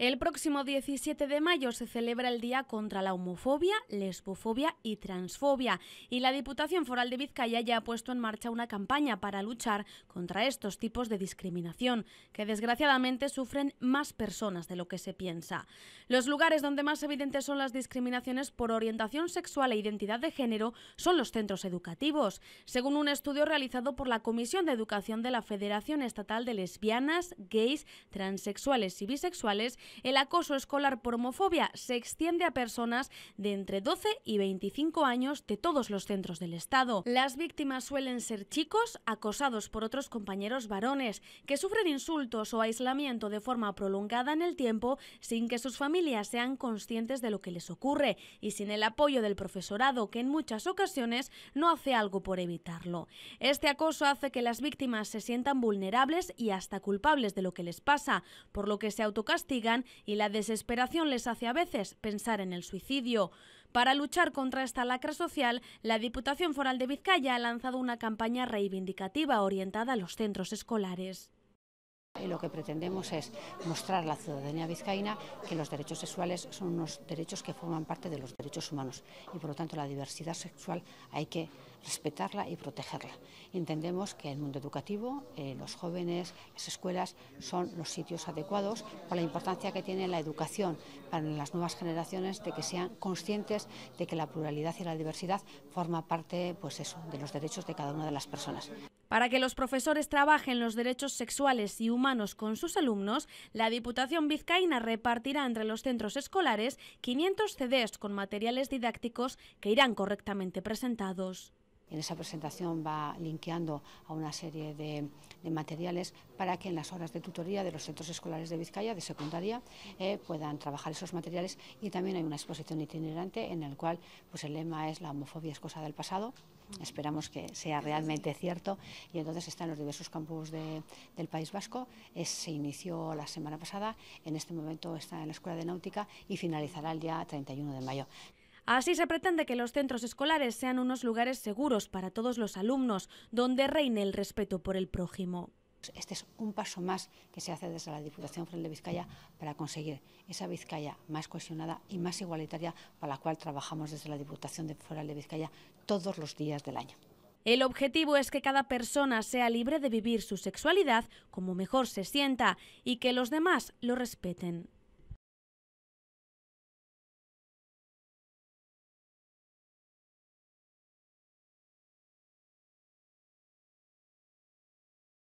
El próximo 17 de mayo se celebra el Día contra la Homofobia, Lesbofobia y Transfobia y la Diputación Foral de Vizcaya ya ha puesto en marcha una campaña para luchar contra estos tipos de discriminación que desgraciadamente sufren más personas de lo que se piensa. Los lugares donde más evidentes son las discriminaciones por orientación sexual e identidad de género son los centros educativos, según un estudio realizado por la Comisión de Educación de la Federación Estatal de Lesbianas, Gays, Transexuales y Bisexuales el acoso escolar por homofobia se extiende a personas de entre 12 y 25 años de todos los centros del Estado. Las víctimas suelen ser chicos acosados por otros compañeros varones que sufren insultos o aislamiento de forma prolongada en el tiempo sin que sus familias sean conscientes de lo que les ocurre y sin el apoyo del profesorado que en muchas ocasiones no hace algo por evitarlo. Este acoso hace que las víctimas se sientan vulnerables y hasta culpables de lo que les pasa, por lo que se autocastigan y la desesperación les hace a veces pensar en el suicidio. Para luchar contra esta lacra social, la Diputación Foral de Vizcaya ha lanzado una campaña reivindicativa orientada a los centros escolares. Y lo que pretendemos es mostrar a la ciudadanía vizcaína que los derechos sexuales son unos derechos que forman parte de los derechos humanos y por lo tanto la diversidad sexual hay que respetarla y protegerla. Entendemos que el mundo educativo, eh, los jóvenes, las escuelas son los sitios adecuados por la importancia que tiene la educación para las nuevas generaciones de que sean conscientes de que la pluralidad y la diversidad forma parte pues eso, de los derechos de cada una de las personas. Para que los profesores trabajen los derechos sexuales y humanos con sus alumnos, la Diputación Vizcaína repartirá entre los centros escolares 500 CDs con materiales didácticos que irán correctamente presentados. En esa presentación va linkeando a una serie de, materiales para que en las horas de tutoría de los centros escolares de Vizcaya, de secundaria, eh, puedan trabajar esos materiales y también hay una exposición itinerante en el cual pues, el lema es la homofobia es cosa del pasado. Esperamos que sea realmente cierto y entonces está en los diversos campus del País Vasco. se inició la semana pasada, en este momento está en la Escuela de Náutica y finalizará el día 31 de mayo. Así se pretende que los centros escolares sean unos lugares seguros para todos los alumnos, donde reine el respeto por el prójimo. Este es un paso más que se hace desde la Diputación Foral de Vizcaya para conseguir esa Vizcaya más cohesionada y más igualitaria para la cual trabajamos desde la Diputación Foral de Vizcaya todos los días del año. El objetivo es que cada persona sea libre de vivir su sexualidad como mejor se sienta y que los demás lo respeten.